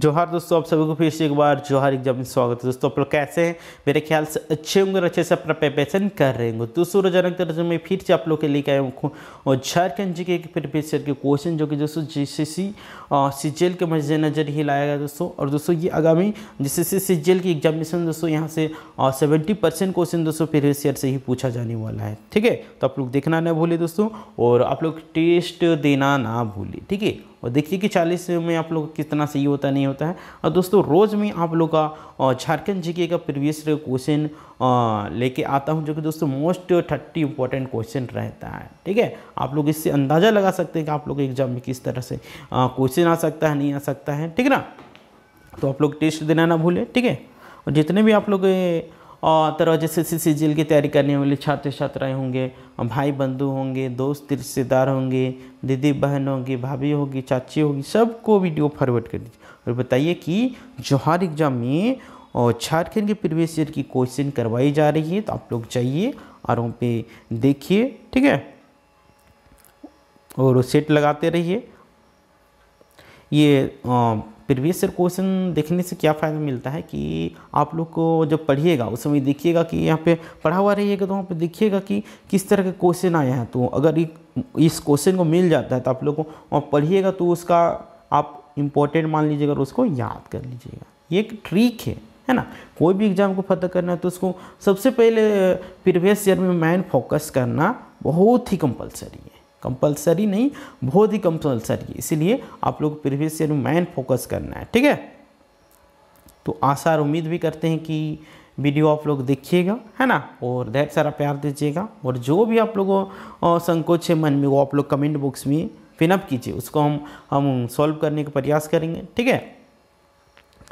जोहार दोस्तों आप सभी को फिर से एक बार जोहार एग्जाम में स्वागत है दोस्तों आप लोग कैसे हैं मेरे ख्याल से अच्छे होंगे और अच्छे से अपना प्रिपरेशन कर रहे होंगे दोस्तों रोजानक तरह में फिर से आप लोग के लेके आया हूँ और झारखंड जी के प्रिपेशन के क्वेश्चन जो कि दोस्तों जी सिजेल के मद्देनजर ही लाया गया दोस्तों और दोस्तों ये आगामी जिससे से सी की एग्जामिनेशन दोस्तों यहाँ से सेवेंटी परसेंट क्वेश्चन दोस्तों प्रीवियस ईयर से ही पूछा जाने वाला है ठीक है तो आप लोग देखना ना भूले दोस्तों और आप लोग टेस्ट देना ना भूलें ठीक है और देखिए कि चालीस में आप लोग कितना सही होता नहीं होता है और दोस्तों रोज़ में आप लोग का झारखंड जी का प्रीवियस क्वेश्चन लेके आता हूँ जो कि दोस्तों मोस्ट थर्टी इंपॉर्टेंट क्वेश्चन रहता है ठीक है आप लोग इससे अंदाज़ा लगा सकते हैं कि आप लोग एग्जाम में किस तरह से क्वेश्चन आ सकता है नहीं आ सकता है ठीक ना तो आप लोग टेस्ट देना ना भूलें ठीक है और जितने भी आप लोग तरह जैसे सी सी एल की तैयारी करने वाले छात्र छात्राएँ होंगे भाई बंधु होंगे दोस्त रिश्तेदार होंगे दीदी बहन होंगी भाभी होगी चाची होगी सबको वीडियो फॉरवर्ड कर दीजिए और बताइए कि जोहार एग्ज़ाम में और झारखंड के प्रीवियस ईयर की क्वेश्चन करवाई जा रही है तो आप लोग जाइए और वहाँ पे देखिए ठीक है और सेट लगाते रहिए ये प्रीवियस ईयर क्वेश्चन देखने से क्या फ़ायदा मिलता है कि आप लोग को जब पढ़िएगा उस समय देखिएगा कि यहाँ पे पढ़ा हुआ रहिएगा तो वहाँ पे देखिएगा कि किस तरह के क्वेश्चन आए हैं तो अगर इस क्वेश्चन को मिल जाता है तो आप लोग को और पढ़िएगा तो उसका आप इम्पोर्टेंट मान लीजिएगा और उसको याद कर लीजिएगा ये एक ट्रिक है है ना कोई भी एग्ज़ाम को फतह करना है तो उसको सबसे पहले प्रीवियस ईयर में माइंड फोकस करना बहुत ही कंपलसरी है कंपलसरी नहीं बहुत ही कंपलसरी है इसीलिए आप लोग प्रीवियस ईयर में माइंड फोकस करना है ठीक है तो आशा और उम्मीद भी करते हैं कि वीडियो आप लोग देखिएगा है ना और ढेर सारा प्यार दीजिएगा और जो भी आप लोगों संकोच है मन में वो आप लोग कमेंट बॉक्स में पिनअप कीजिए उसको हम हम सॉल्व करने का प्रयास करेंगे ठीक है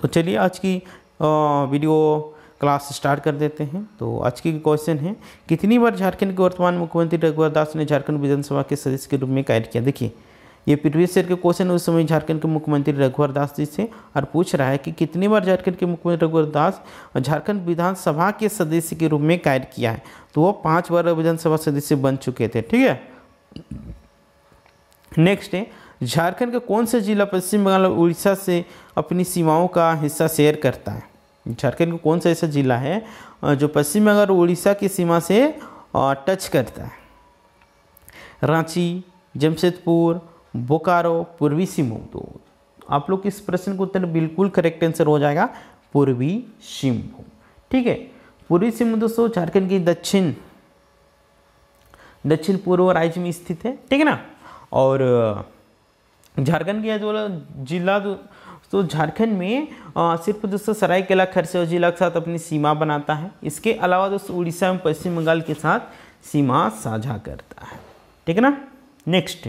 तो चलिए आज की वीडियो क्लास स्टार्ट कर देते हैं तो आज की क्वेश्चन है कितनी बार झारखंड के वर्तमान मुख्यमंत्री रघुवर दास ने झारखंड विधानसभा के सदस्य के रूप में कार्य किया देखिए ये प्रीवियस ईयर के क्वेश्चन उस समय झारखंड के मुख्यमंत्री रघुवर दास जी से और पूछ रहा है कि कितनी बार झारखंड के मुख्यमंत्री रघुवर दास झारखंड विधानसभा के सदस्य के रूप में कार्य किया है तो वो पाँच बार विधानसभा सदस्य बन चुके थे ठीक है नेक्स्ट है झारखंड का कौन सा जिला पश्चिम बंगाल और उड़ीसा से अपनी सीमाओं का हिस्सा शेयर करता है झारखंड का कौन सा ऐसा ज़िला है जो पश्चिम बंगाल उड़ीसा की सीमा से टच करता है रांची जमशेदपुर बोकारो पूर्वी सिंहभूम तो आप लोग इस प्रश्न का उत्तर बिल्कुल करेक्ट आंसर हो जाएगा पूर्वी सिंहभूम ठीक है पूर्वी सिंहभूम दोस्तों झारखंड की दक्षिण दक्षिण पूर्व राज्य में स्थित है ठीक है ना और झारखंड के जो जिला तो झारखंड में सिर्फ दोस्तों सरायकेला खरसा जिला के साथ अपनी सीमा बनाता है इसके अलावा दोस्तों उड़ीसा एवं पश्चिम बंगाल के साथ सीमा साझा करता है ठीक है ना नेक्स्ट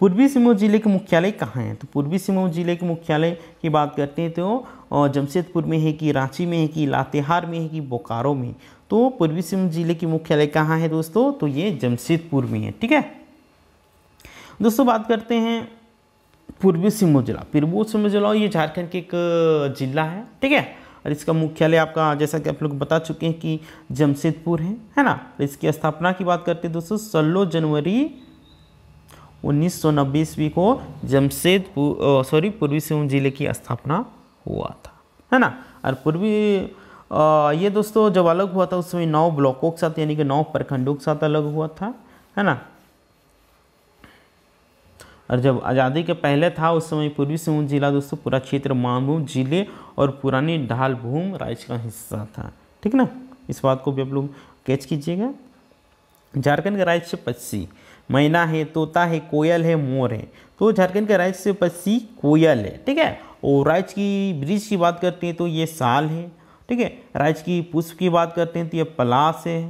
पूर्वी सिंहभूम जिले के मुख्यालय कहाँ हैं तो पूर्वी सिंहभूम जिले के मुख्यालय की बात करते हैं तो जमशेदपुर में है कि रांची में है कि लातेहार में है कि बोकारो में तो पूर्वी सिंहभूम जिले के मुख्यालय कहाँ है दोस्तों तो ये जमशेदपुर में है ठीक है दोस्तों बात करते हैं पूर्वी सिंहभूम जिला पूर्वी सिंहभूम जिला ये झारखंड के एक जिला है ठीक है और इसका मुख्यालय आपका जैसा कि आप लोग बता चुके हैं कि जमशेदपुर है है ना इसकी स्थापना की बात करते हैं दोस्तों सोलह जनवरी उन्नीस सौ नब्बे ईस्वी को जमशेदपुर सॉरी पूर्वी सिंहभूम जिले की स्थापना हुआ था है ना और पूर्वी ये दोस्तों जब अलग हुआ था उस समय नौ ब्लॉकों के साथ यानी कि नौ प्रखंडों के साथ अलग हुआ था है ना और जब आज़ादी के पहले था उस समय पूर्वी सिंहभूम जिला दोस्तों पूरा क्षेत्र मानभूम जिले और पुरानी ढालभूम राज्य का हिस्सा था ठीक ना इस बात को भी आप लोग कैच कीजिएगा झारखंड के राज्य से पक्षी मैना है तोता है कोयल है मोर है तो झारखंड के राज्य से पक्षी कोयल है ठीक है और राज्य की ब्रिज की बात करते हैं तो ये साल है ठीक है राज्य की पुष्प की बात करते हैं तो ये पलास है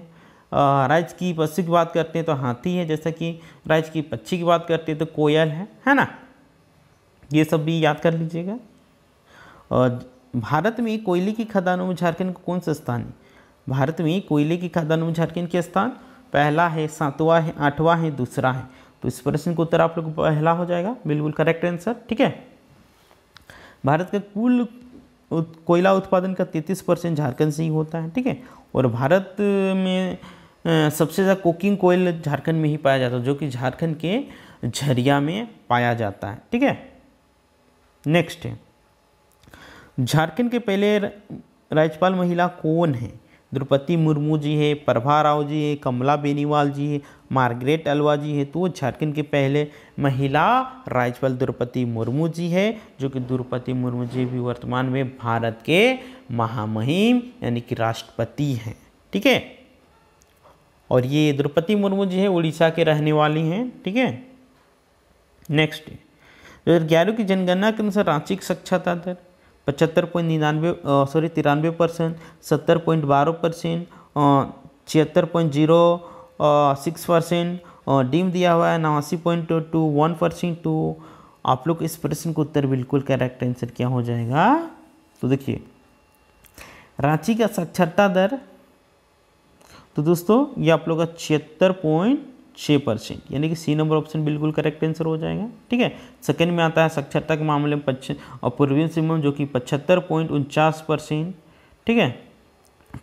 राज्य की पशु की बात करते हैं तो हाथी है जैसा कि राज्य की पक्षी की बात करते हैं तो कोयल है है ना ये सब भी याद कर लीजिएगा और भारत में कोयले की खदानों में झारखंड का कौन सा स्थान है भारत में कोयले की खदानों में झारखंड के स्थान पहला है सातवां है आठवां है दूसरा है तो इस प्रश्न का उत्तर आप लोग पहला हो जाएगा बिल्कुल करेक्ट आंसर ठीक है भारत का कुल कोयला उत्पादन का 33 परसेंट झारखंड से ही होता है ठीक है और भारत में सबसे ज़्यादा कोकिंग कोयल झारखंड में ही पाया जाता है जो कि झारखंड के झरिया में पाया जाता है ठीक है नेक्स्ट है झारखंड के पहले राज्यपाल महिला कौन है द्रौपदी मुर्मू जी है प्रभा राव जी है कमला बेनीवाल जी है मार्गरेट अलवा जी है तो झारखंड के पहले महिला राज्यपाल द्रौपदी मुर्मू जी है जो कि द्रौपदी मुर्मू जी भी वर्तमान में भारत के महामहिम यानी कि राष्ट्रपति हैं ठीक है थीके? और ये द्रौपदी मुर्मू जी हैं उड़ीसा के रहने वाली हैं ठीक है नेक्स्ट दो हज़ार ग्यारह की जनगणना के अनुसार रांची की साक्षरता दर पचहत्तर पॉइंट निन्यानवे सॉरी तिरानवे परसेंट सत्तर पॉइंट बारह परसेंट छिहत्तर पॉइंट जीरो सिक्स परसेंट डीम दिया हुआ है नवासी पॉइंट टू वन परसेंट टू तो आप लोग इस प्रश्न का उत्तर बिल्कुल करेक्ट आंसर क्या हो जाएगा तो देखिए रांची का साक्षरता दर तो दोस्तों ये आप लोग का छिहत्तर पॉइंट छः परसेंट यानी कि सी नंबर ऑप्शन बिल्कुल करेक्ट आंसर हो जाएगा ठीक है सेकेंड में आता है साक्षरता के मामले में पच्चीस और पूर्वी सिंहभूम जो कि पचहत्तर पॉइंट उनचास परसेंट ठीक है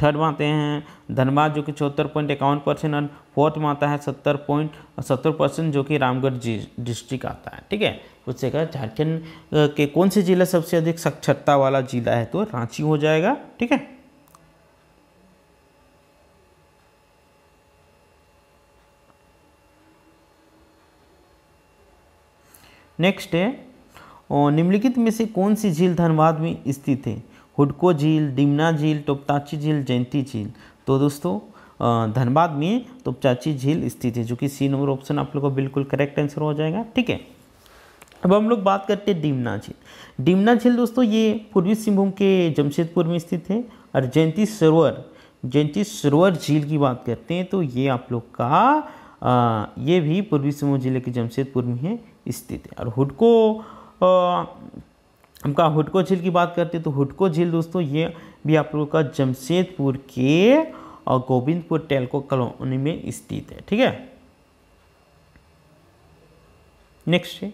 थर्ड में आते हैं धनबाद जो कि चौहत्तर पॉइंट इक्यावन परसेंट और फोर्थ में आता है सत्तर पॉइंट सत्तर परसेंट जो कि रामगढ़ डिस्ट्रिक्ट आता है ठीक है उससे कहा झारखंड के कौन से जिला सबसे अधिक साक्षरता वाला जिला है तो रांची हो जाएगा ठीक है नेक्स्ट है और निम्नलिखित में से कौन सी झील धनबाद में स्थित है हुडको झील डिमना झील टोपताची झील जयंती झील तो दोस्तों धनबाद में तोपचाची झील स्थित है जो कि सी नंबर ऑप्शन आप लोगों को बिल्कुल करेक्ट आंसर हो जाएगा ठीक है अब हम लोग बात करते हैं डिमना झील डिमना झील दोस्तों ये पूर्वी सिंहभूम के जमशेदपुर में स्थित है और जयंती सरोवर जयंती सरोवर झील की बात करते हैं तो ये आप लोग का आ, ये भी पूर्वी सिंहभूम जिले के जमशेदपुर में है स्थित है और हुडको हमका हुडको झील की बात करते हैं तो हुडको झील दोस्तों ये भी आप लोगों का जमशेदपुर के और गोविंदपुर टेलको कॉलोनी में स्थित है ठीक है नेक्स्ट है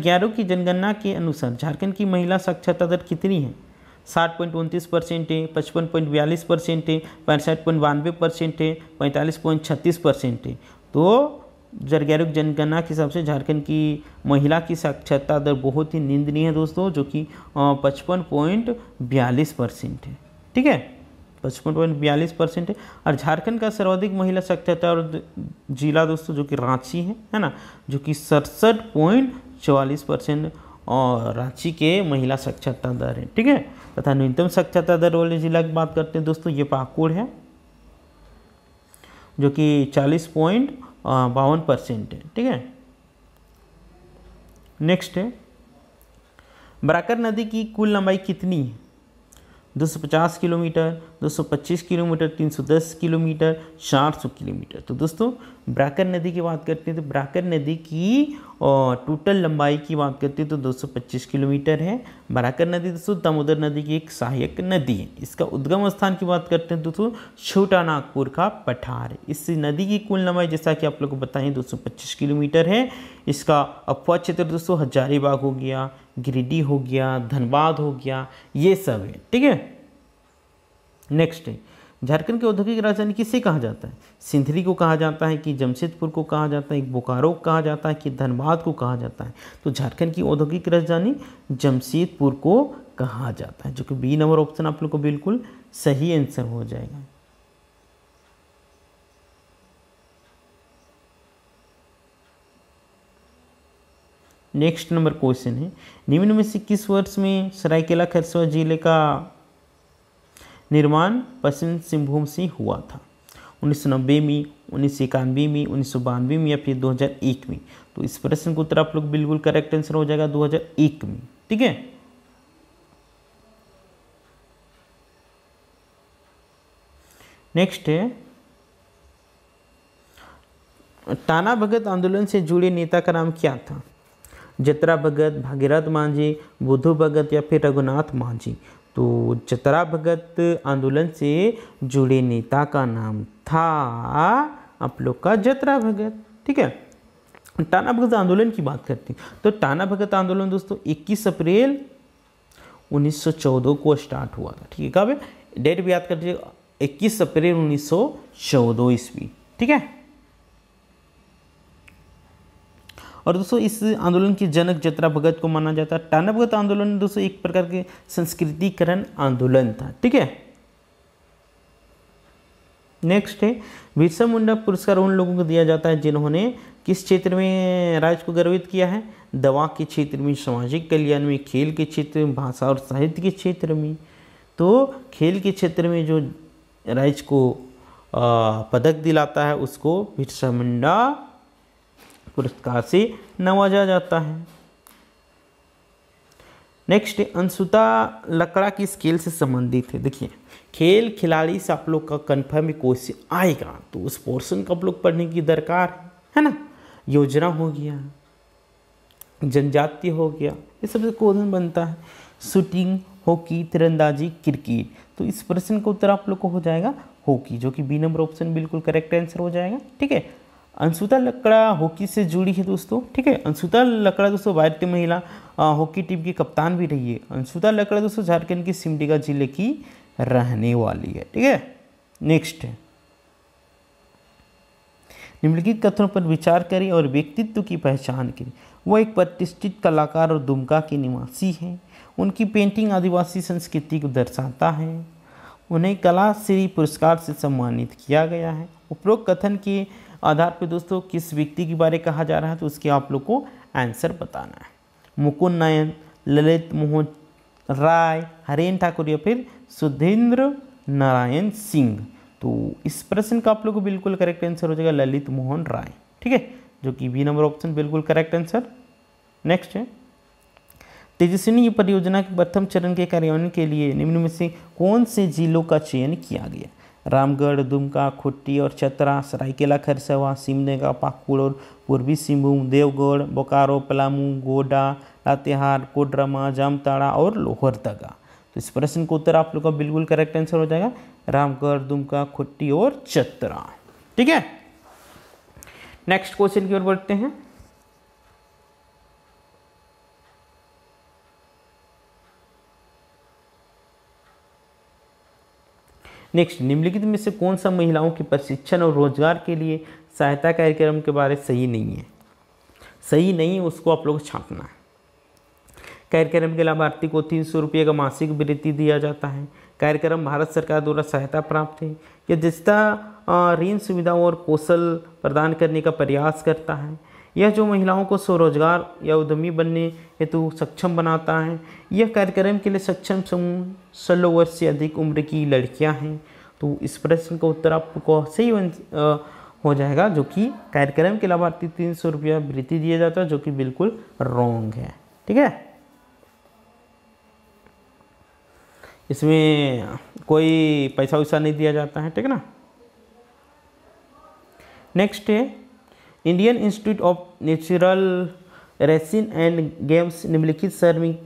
ग्यारह की जनगणना के अनुसार झारखंड की महिला साक्षरता दर कितनी है साठ पॉइंट उनतीस परसेंट है पचपन पॉइंट बयालीस परसेंट है पैंसठ पॉइंट बानवे परसेंट है पैंतालीस पॉइंट छत्तीस परसेंट है तो जरगैरुक जनगणना के हिसाब से झारखंड की महिला की साक्षरता दर बहुत ही निंदनीय है दोस्तों जो कि पचपन पॉइंट बयालीस परसेंट है ठीक है पचपन पॉइंट बयालीस परसेंट है और झारखंड का सर्वाधिक महिला साक्षरता और जिला दोस्तों जो कि रांची है है ना जो कि सड़सठ पॉइंट चवालीस परसेंट और रांची के महिला साक्षरता दर है ठीक है तथा न्यूनतम साक्षरता दर वाले जिला की बात करते हैं दोस्तों ये पाकुड़ है जो कि चालीस पॉइंट बावन परसेंट है ठीक है नेक्स्ट है बराकर नदी की कुल लंबाई कितनी है 250 किलोमीटर 225 किलोमीटर 310 किलोमीटर 400 किलोमीटर तो दोस्तों ब्राकर नदी की बात करते हैं तो ब्राकर नदी की और टोटल लंबाई की बात करते हैं तो 225 किलोमीटर है ब्राकर नदी दोस्तों दामोदर नदी की एक सहायक नदी है इसका उद्गम स्थान की बात करते हैं दोस्तों छोटा नागपुर का पठार इस नदी की कुल लंबाई जैसा कि आप लोग को बताएं दो किलोमीटर है इसका अफवाह क्षेत्र दोस्तों हजारीबाग हो गया ग्रीडी हो गया धनबाद हो गया ये सब है ठीक है नेक्स्ट है झारखंड की औद्योगिक राजधानी किसे कहा जाता है सिंधरी को कहा जाता है कि जमशेदपुर को कहा जाता है कि बोकारो को कहा जाता है कि धनबाद को कहा जाता है तो झारखंड की औद्योगिक राजधानी जमशेदपुर को कहा जाता है जो कि बी नंबर ऑप्शन आप लोग को बिल्कुल सही आंसर हो जाएगा नेक्स्ट नंबर क्वेश्चन है निम्न में से किस वर्ष में सरायकेला खरसवा जिले का निर्माण पश्चिम सिंहभूम से हुआ था उन्नीस में उन्नीस इक्यानवे में उन्नीस में या फिर 2001 में तो इस प्रश्न का उत्तर आप लोग बिल्कुल करेक्ट आंसर हो जाएगा 2001 में ठीक है नेक्स्ट है टाना भगत आंदोलन से जुड़े नेता का नाम क्या था जतरा भगत भागीरथ मांझी बुद्धू भगत या फिर रघुनाथ मांझी तो जतरा भगत आंदोलन से जुड़े नेता का नाम था आप लोग का जतरा भगत ठीक है टाना भगत आंदोलन की बात करते हैं तो टाना भगत आंदोलन दोस्तों 21 अप्रैल 1914 को स्टार्ट हुआ था ठीक है कब डेट भी याद कर लीजिए 21 अप्रैल 1914 ईस्वी ठीक है और दोस्तों इस आंदोलन की जनक जतरा भगत को माना जाता है टाना भगत आंदोलन दोस्तों एक प्रकार के संस्कृतिकरण आंदोलन था ठीक है नेक्स्ट है बिरसा मुंडा पुरस्कार उन लोगों को दिया जाता है जिन्होंने किस क्षेत्र में राज्य को गर्वित किया है दवा के क्षेत्र में सामाजिक कल्याण में खेल के क्षेत्र में भाषा और साहित्य के क्षेत्र में तो खेल के क्षेत्र में जो राज्य को पदक दिलाता है उसको बिरसा मुंडा पुरस्कार से नवाजा जाता है नेक्स्ट अंशुता लकड़ा की स्केल से संबंधित है देखिए खेल खिलाड़ी से आप लोग का कन्फर्म क्वेश्चन आएगा तो उस पोर्शन का आप लोग पढ़ने की दरकार है है ना योजना हो गया जनजाति हो गया ये सब क्वेश्चन बनता है शूटिंग हॉकी तिरंदाजी क्रिकेट तो इस प्रश्न का उत्तर आप लोग को हो जाएगा हॉकी जो कि बी नंबर ऑप्शन बिल्कुल करेक्ट आंसर हो जाएगा ठीक है अंशुता लकड़ा हॉकी से जुड़ी है दोस्तों ठीक है अंशुता लकड़ा दोस्तों भारतीय महिला हॉकी टीम की कप्तान भी रही है अंशुता लकड़ा दोस्तों झारखंड के सिमडेगा जिले की रहने वाली है ठीक है नेक्स्ट है निम्नलिखित कथनों पर विचार करें और व्यक्तित्व की पहचान करें वह एक प्रतिष्ठित कलाकार और दुमका के निवासी हैं उनकी पेंटिंग आदिवासी संस्कृति को दर्शाता है उन्हें कला श्री पुरस्कार से सम्मानित किया गया है उपरोक्त कथन के आधार पे दोस्तों किस व्यक्ति के बारे कहा जा रहा है तो उसके आप लोग को आंसर बताना है मुकुंद नायन ललित मोहन राय हरेन ठाकुर या फिर सुधेंद्र नारायण सिंह तो इस प्रश्न का आप लोग को बिल्कुल करेक्ट आंसर हो जाएगा ललित मोहन राय ठीक है जो कि बी नंबर ऑप्शन बिल्कुल करेक्ट आंसर नेक्स्ट है तेजस्विनी परियोजना के प्रथम चरण के कार्यान्वयन के लिए निम्न में से कौन से जिलों का चयन किया गया रामगढ़ दुमका खुट्टी और चतरा सरायकेला खरसवा सिमनेगा पाकुड़ और पूर्वी सिंहभूम देवगढ़ बोकारो पलामू गोडा लातेहार कोडरमा जामताड़ा और लोहरदगा तो इस प्रश्न का उत्तर आप लोग का बिल्कुल करेक्ट आंसर हो जाएगा रामगढ़ दुमका खुट्टी और चतरा ठीक है नेक्स्ट क्वेश्चन की ओर बढ़ते हैं नेक्स्ट निम्नलिखित में से कौन सा महिलाओं के प्रशिक्षण और रोजगार के लिए सहायता कार्यक्रम के बारे सही नहीं है सही नहीं है उसको आप लोग छापना है कार्यक्रम के लाभार्थी को तीन सौ रुपये का मासिक वृत्ति दिया जाता है कार्यक्रम भारत सरकार द्वारा सहायता प्राप्त है यह जिसका ऋण सुविधाओं और कौशल प्रदान करने का प्रयास करता है यह जो महिलाओं को स्वरोजगार या उद्यमी बनने हेतु सक्षम बनाता है यह कार्यक्रम के लिए सक्षम समूह सोलह वर्ष से अधिक उम्र की लड़कियां हैं तो इस प्रश्न का उत्तर आपको सही हो जाएगा जो कि कार्यक्रम के लाभार्थी तीन सौ रुपया वृत्ति दिया जाता है जो कि बिल्कुल रॉन्ग है ठीक है इसमें कोई पैसा वैसा नहीं दिया जाता है ठीक है ना नेक्स्ट है Indian Institute of Natural resin and gums निम्नलिखित शहर में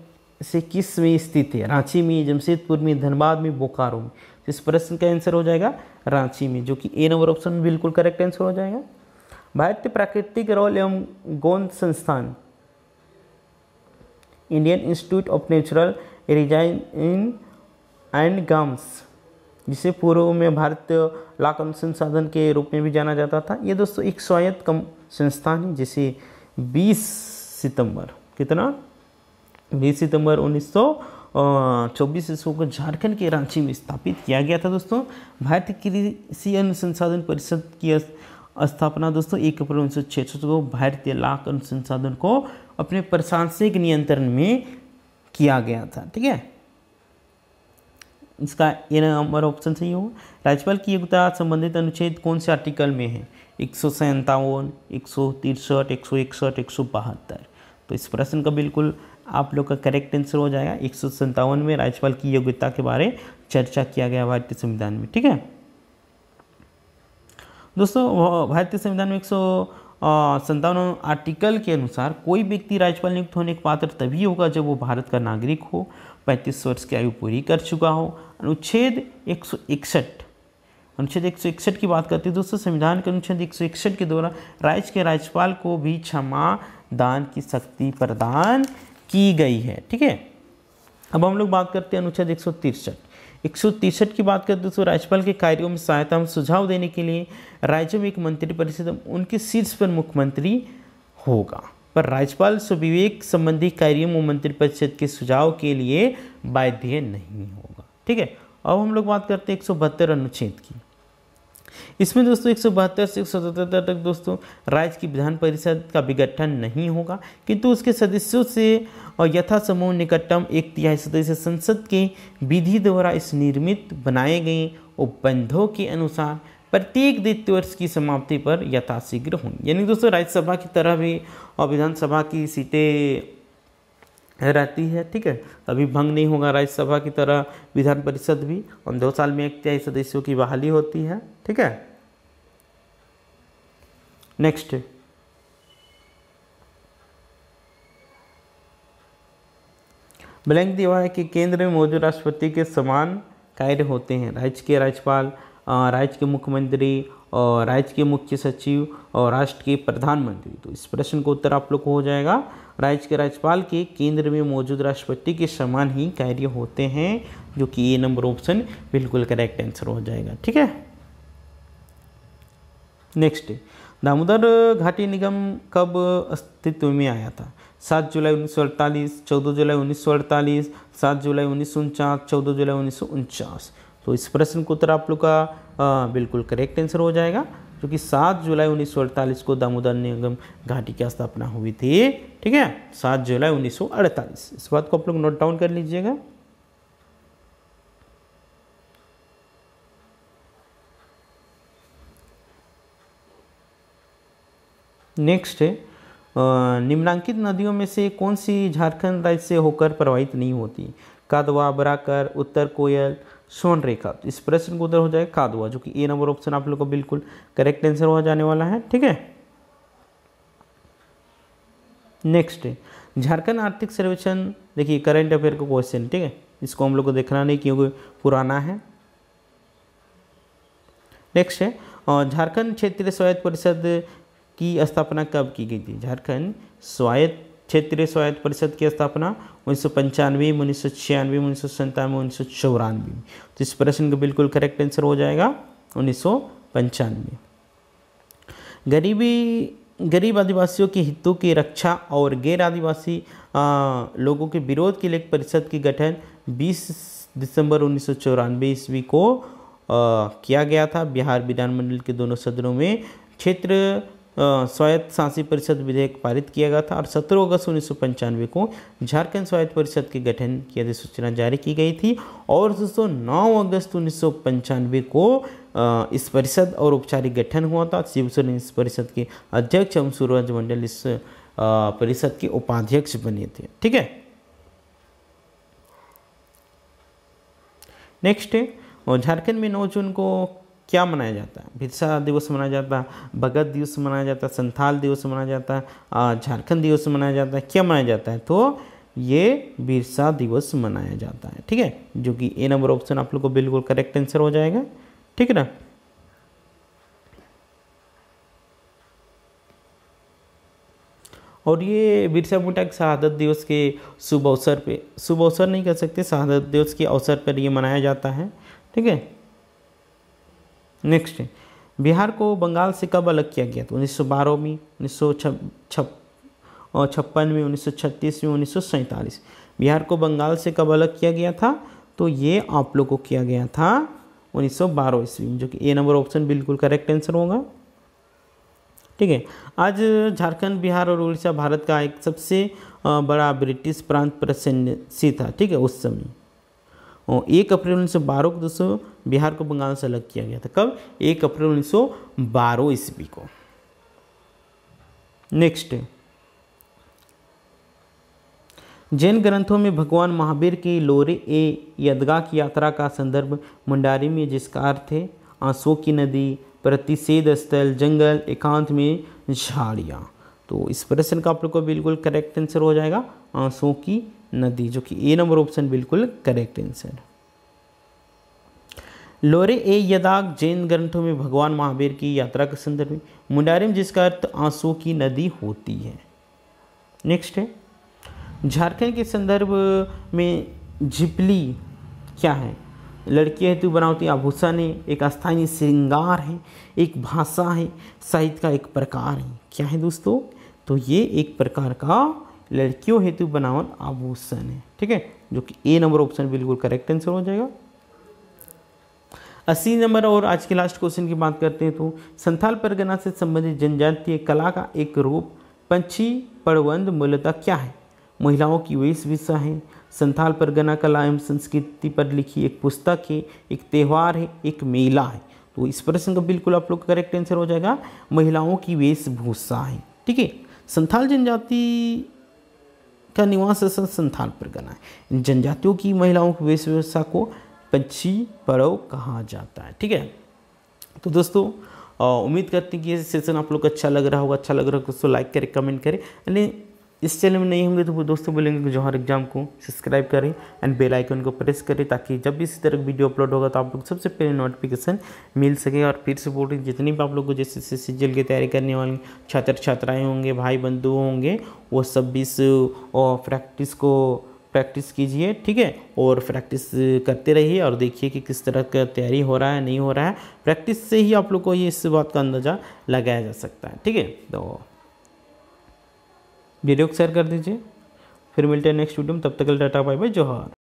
से किस में स्थित है रांची में जमशेदपुर में धनबाद में बोकारो में तो इस प्रश्न का आंसर हो जाएगा रांची में जो कि ए नंबर ऑप्शन बिल्कुल करेक्ट आंसर हो जाएगा भारतीय प्राकृतिक रोल एवं गोंद संस्थान Indian Institute of Natural resin and gums जिसे पूर्व में भारतीय लाख संसाधन के रूप में भी जाना जाता था ये दोस्तों एक स्वायत्त कम संस्थान है जिसे 20 सितंबर कितना 20 सितंबर 1924 ईस्वी को झारखंड के रांची में स्थापित किया गया था दोस्तों भारतीय कृषि अनुसंसाधन परिषद की स्थापना दोस्तों एक अप्रैल उन्नीस को भारतीय लाख अनुसंसाधन को अपने प्रशासनिक नियंत्रण में किया गया था ठीक है इसका ये नंबर ऑप्शन सही होगा राज्यपाल की योग्यता संबंधित अनुच्छेद कौन से आर्टिकल में है एक सौ सैंतावन एक सौ तिरसठ एक सौ इकसठ एक सौ बहत्तर तो इस प्रश्न का बिल्कुल आप लोग का करेक्ट आंसर हो जाएगा एक सौ सत्तावन में राज्यपाल की योग्यता के बारे चर्चा किया गया भारतीय संविधान में ठीक है दोस्तों भारतीय संविधान में एक सौ संतावन आर्टिकल के अनुसार कोई व्यक्ति राज्यपाल नियुक्त होने के पात्र तभी होगा जब वो भारत का नागरिक हो पैंतीस वर्ष की आयु पूरी कर चुका हो अनुच्छेद एक सौ इकसठ अनुच्छेद एक सौ इकसठ की बात करते हैं दोस्तों संविधान के अनुच्छेद एक सौ इकसठ के द्वारा राज्य के राज्यपाल को भी क्षमा दान की शक्ति प्रदान की गई है ठीक है अब हम लोग बात करते हैं अनुच्छेद एक सौ तिरसठ एक सौ तिरसठ की बात करते दोस्तों राज्यपाल के कार्यों में सहायता में सुझाव देने के लिए राज्य में एक मंत्रिपरिषद उनके शीर्ष पर मुख्यमंत्री होगा पर राज्यपाल स्वविवेक संबंधी कार्य में मंत्रि के सुझाव के लिए बाध्य नहीं होगा ठीक है अब हम लोग बात करते हैं एक अनुच्छेद की इसमें दोस्तों एक से एक तक दोस्तों राज्य की विधान परिषद का विघटन नहीं होगा किंतु उसके सदस्यों से और यथासमूह निकटतम एक तिहाई सदस्य संसद के विधि द्वारा इस निर्मित बनाए गए उपबंधों के अनुसार प्रत्येक द्वितीय वर्ष की समाप्ति पर यथाशीघ्र होंगी यानी दोस्तों राज्यसभा की तरह भी और विधानसभा की सीटें रहती है ठीक है अभी भंग नहीं होगा राज्यसभा की तरह विधान परिषद भी और दो साल में एक तिहाई सदस्यों की बहाली होती है ठीक है नेक्स्ट ब्लैंक दिया है कि केंद्र में मौजूद राष्ट्रपति के समान कार्य होते हैं राज्य के राज्यपाल राज्य के मुख्यमंत्री और राज्य के मुख्य सचिव और राष्ट्र के प्रधानमंत्री तो इस प्रश्न का उत्तर आप लोग को हो जाएगा राज्य के राज्यपाल के केंद्र में मौजूद राष्ट्रपति के समान ही कार्य होते हैं जो कि ए नंबर ऑप्शन बिल्कुल करेक्ट आंसर हो जाएगा ठीक है नेक्स्ट दामोदर घाटी निगम कब अस्तित्व में आया था सात जुलाई उन्नीस सौ अड़तालीस चौदह जुलाई उन्नीस सौ अड़तालीस सात जुलाई उन्नीस सौ उनचास चौदह जुलाई उन्नीस सौ उनचास तो इस प्रश्न का उत्तर आप लोग का बिल्कुल करेक्ट आंसर हो जाएगा क्योंकि कि 7 जुलाई 1948 को दामोदर निगम घाटी की स्थापना हुई थी ठीक है 7 जुलाई 1948 इस बात को आप लोग नोट डाउन कर लीजिएगा नेक्स्ट निम्नांकित नदियों में से कौन सी झारखंड राज्य से होकर प्रवाहित नहीं होती कादवा बराकर उत्तर कोयल सोन रेखा तो इस प्रश्न का उत्तर हो जाएगा कादवा जो कि ए नंबर ऑप्शन आप लोग का बिल्कुल करेक्ट आंसर हो जाने वाला है ठीक है नेक्स्ट झारखंड आर्थिक सर्वेक्षण देखिए करंट अफेयर का क्वेश्चन ठीक है इसको हम लोग को देखना नहीं क्योंकि पुराना है नेक्स्ट है झारखंड क्षेत्रीय स्वायत्त परिषद की स्थापना कब की गई थी झारखंड स्वायत्त क्षेत्रीय स्वायत्त परिषद की स्थापना उन्नीस सौ पंचानवे उन्नीस सौ छियानवे उन्नीस सौ संतानवे उन्नीस सौ चौरानवे तो इस प्रश्न का बिल्कुल करेक्ट आंसर हो जाएगा उन्नीस सौ पंचानवे गरीबी गरीब आदिवासियों के हितों की रक्षा और गैर आदिवासी लोगों के विरोध के लिए परिषद की गठन 20 दिसंबर उन्नीस सौ ईस्वी को आ, किया गया था बिहार विधानमंडल के दोनों सदनों में क्षेत्र स्वायत्त शासी परिषद विधेयक पारित किया गया था और 17 अगस्त उन्नीस को झारखंड स्वायत्त परिषद के गठन की अधिसूचना जारी की गई थी और दोस्तों नौ अगस्त उन्नीस को इस परिषद और औपचारिक गठन हुआ था शिवसेना इस परिषद के अध्यक्ष एवं सूरज मंडल इस परिषद के उपाध्यक्ष बने थे ठीक है नेक्स्ट है झारखंड में नौ जून को क्या मनाया जाता है भिरसा दिवस मनाया जाता है भगत दिवस मनाया जाता है संथाल दिवस मनाया जाता है झारखंड दिवस मनाया जाता है क्या मनाया जाता है तो ये बिरसा दिवस मनाया जाता है ठीक है जो कि ए नंबर ऑप्शन आप लोग को बिल्कुल करेक्ट आंसर हो जाएगा ठीक है ना और ये बिरसा मुंडा के शहादत दिवस के शुभ अवसर पे शुभ अवसर नहीं कह सकते शहादत दिवस के अवसर पर ये मनाया जाता है ठीक है नेक्स्ट बिहार को बंगाल से कब अलग किया गया तो बारह में उन्नीस सौ छप्पन में उन्नीस छत्तीस में उन्नीस सौ सैंतालीस बिहार को बंगाल से कब अलग किया गया था तो ये आप लोग को किया गया था उन्नीस सौ बारह ईस्वी में जो कि ए नंबर ऑप्शन बिल्कुल करेक्ट आंसर होगा ठीक है आज झारखंड बिहार और उड़ीसा भारत का एक सबसे बड़ा ब्रिटिश प्रांत प्रसन्न था ठीक है उस समय एक अप्रैल उन्नीस सौ बारह को दोस्तों बिहार को बंगाल से अलग किया गया था कब एक अप्रैल उन्नीस सौ बारह ईस्वी को नेक्स्ट जैन ग्रंथों में भगवान महावीर की लोरे ए यदगा की यात्रा का संदर्भ मुंडारी में जिसका अर्थ है आंसू की नदी प्रतिषेध स्थल जंगल एकांत में झाड़ियाँ तो इस प्रश्न का आप लोग को बिल्कुल करेक्ट आंसर हो जाएगा आंसू की नदी जो कि ए नंबर ऑप्शन बिल्कुल करेक्ट आंसर लोरे ए यदाक जैन ग्रंथों में भगवान महावीर की यात्रा के संदर्भ में मुंडारिम जिसका अर्थ आंसू की नदी होती है नेक्स्ट है झारखंड के संदर्भ में झिपली क्या है लड़की हेतु बनावती आभूषण है एक स्थानीय श्रृंगार है एक भाषा है साहित्य का एक प्रकार है क्या है दोस्तों तो ये एक प्रकार का लड़कियों हेतु बनावन आभूषण है ठीक है जो कि ए नंबर ऑप्शन बिल्कुल करेक्ट आंसर हो जाएगा अस्सी नंबर और आज के लास्ट क्वेश्चन की बात करते हैं तो संथाल परगना से संबंधित जनजातीय कला का एक रूप पंछी पड़वंद मूलता क्या है महिलाओं की वेशभूषा है संथाल परगना कला एवं संस्कृति पर लिखी एक पुस्तक है एक त्यौहार है एक मेला है तो इस प्रश्न का बिल्कुल आप लोग करेक्ट आंसर हो जाएगा महिलाओं की वेशभूषा है ठीक है संथाल जनजाति का निवास संस्थान पर गना है जनजातियों की महिलाओं की वेशभूषा को पंछी पड़ो कहा जाता है ठीक है तो दोस्तों उम्मीद करते हैं कि ये सेशन आप लोग को अच्छा लग रहा होगा अच्छा लग रहा होगा तो उसको लाइक करें कमेंट करें इस चैनल में नहीं होंगे तो वो दोस्तों बोलेंगे कि जौहर एग्जाम को सब्सक्राइब करें एंड बेल आइकन को प्रेस करें ताकि जब भी इसी तरह वीडियो अपलोड होगा तो आप लोग सबसे पहले नोटिफिकेशन मिल सके और फिर से बोल जितनी भी आप लोग को जैसे जैसे सीजल की तैयारी करने वाले छात्र छात्राएँ होंगे भाई बंधु होंगे वो सब भी इस प्रैक्टिस को प्रैक्टिस कीजिए ठीक है और प्रैक्टिस करते रहिए और देखिए कि किस तरह का तैयारी हो रहा है नहीं हो रहा है प्रैक्टिस से ही आप लोग को ये इस बात का अंदाज़ा लगाया जा सकता है ठीक है तो वीडियो को शेयर कर दीजिए फिर मिलते हैं नेक्स्ट वीडियो में तब तक के लिए टाटा बाय बाय जोहार